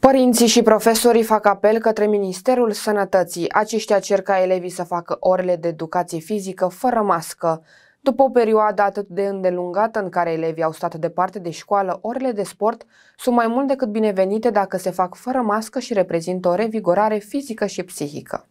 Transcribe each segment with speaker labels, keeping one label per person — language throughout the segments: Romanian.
Speaker 1: Părinții și profesorii fac apel către Ministerul Sănătății. Aceștia cer ca elevii să facă orele de educație fizică fără mască. După o perioadă atât de îndelungată în care elevii au stat departe de școală, orele de sport sunt mai mult decât binevenite dacă se fac fără mască și reprezintă o revigorare fizică și psihică.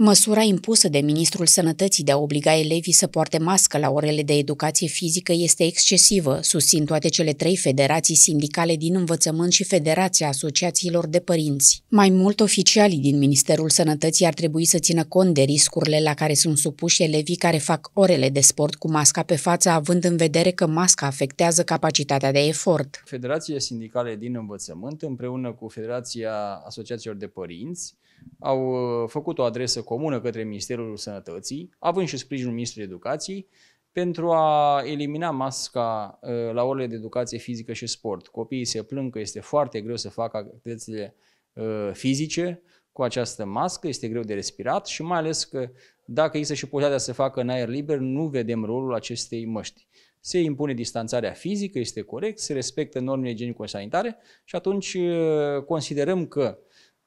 Speaker 2: Măsura impusă de Ministrul Sănătății de a obliga elevii să poarte mască la orele de educație fizică este excesivă, susțin toate cele trei federații sindicale din învățământ și Federația Asociațiilor de Părinți. Mai mult, oficialii din Ministerul Sănătății ar trebui să țină cont de riscurile la care sunt supuși elevii care fac orele de sport cu masca pe față, având în vedere că masca afectează capacitatea de efort.
Speaker 3: Federația Sindicale din Învățământ, împreună cu Federația Asociațiilor de Părinți, au uh, făcut o adresă comună către Ministerul Sănătății, având și sprijinul Ministrului Educației, pentru a elimina masca uh, la orele de educație fizică și sport. Copiii se plâng că este foarte greu să facă activitățile uh, fizice cu această mască, este greu de respirat și mai ales că dacă există și posibilitatea să facă în aer liber, nu vedem rolul acestei măști. Se impune distanțarea fizică, este corect, se respectă normele igienico-sanitare și atunci uh, considerăm că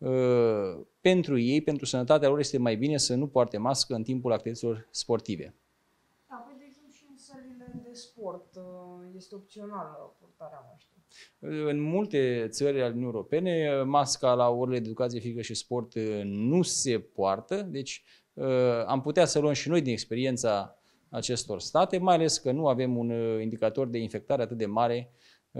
Speaker 3: Uh, pentru ei, pentru sănătatea lor, este mai bine să nu poarte mască în timpul activităților sportive.
Speaker 1: Da, păi, de exemplu, și în sălile de sport uh, este opțională purtarea mașinii.
Speaker 3: Uh, în multe țări ale Uniunii Europene, masca la orele de educație fizică și sport nu se poartă, deci am putea să luăm și noi din experiența acestor state, mai ales că nu avem un indicator de infectare atât de mare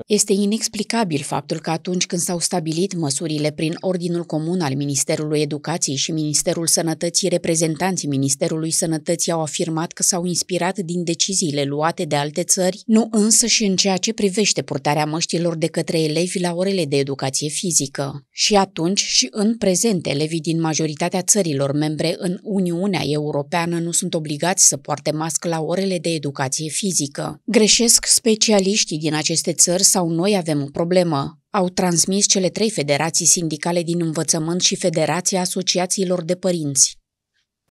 Speaker 3: este inexplicabil faptul că
Speaker 2: atunci când s-au stabilit măsurile prin Ordinul Comun al Ministerului Educației și Ministerul Sănătății, reprezentanții Ministerului Sănătății au afirmat că s-au inspirat din deciziile luate de alte țări, nu însă și în ceea ce privește purtarea măștilor de către elevi la orele de educație fizică. Și atunci și în prezent, elevii din majoritatea țărilor membre în Uniunea Europeană nu sunt obligați să poarte mască la orele de educație fizică. Greșesc specialiștii din aceste țări țări sau noi avem o problemă, au transmis cele trei federații sindicale din învățământ și Federația Asociațiilor de Părinți.